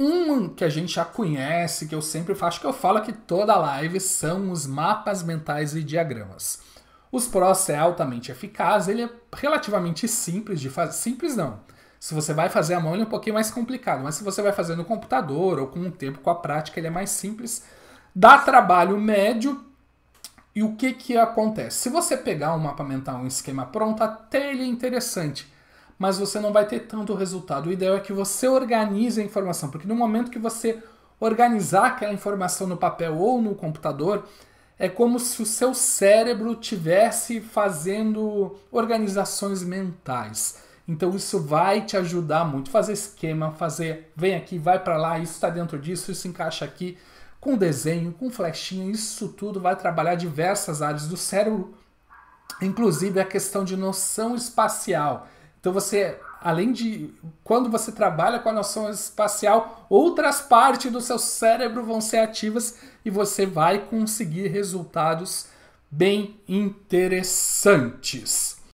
Um que a gente já conhece, que eu sempre faço, que eu falo que toda live são os mapas mentais e diagramas. Os PROS é altamente eficaz, ele é relativamente simples de fazer. Simples não. Se você vai fazer à mão, ele é um pouquinho mais complicado, mas se você vai fazer no computador ou com o tempo, com a prática, ele é mais simples. Dá trabalho médio. E o que, que acontece? Se você pegar um mapa mental, um esquema pronto, até ele é interessante mas você não vai ter tanto resultado. O ideal é que você organize a informação, porque no momento que você organizar aquela informação no papel ou no computador, é como se o seu cérebro tivesse fazendo organizações mentais. Então isso vai te ajudar muito. Fazer esquema, fazer vem aqui, vai para lá, isso está dentro disso, isso encaixa aqui, com desenho, com flechinha, isso tudo vai trabalhar diversas áreas do cérebro, inclusive a questão de noção espacial. Então você, além de quando você trabalha com a noção espacial, outras partes do seu cérebro vão ser ativas e você vai conseguir resultados bem interessantes.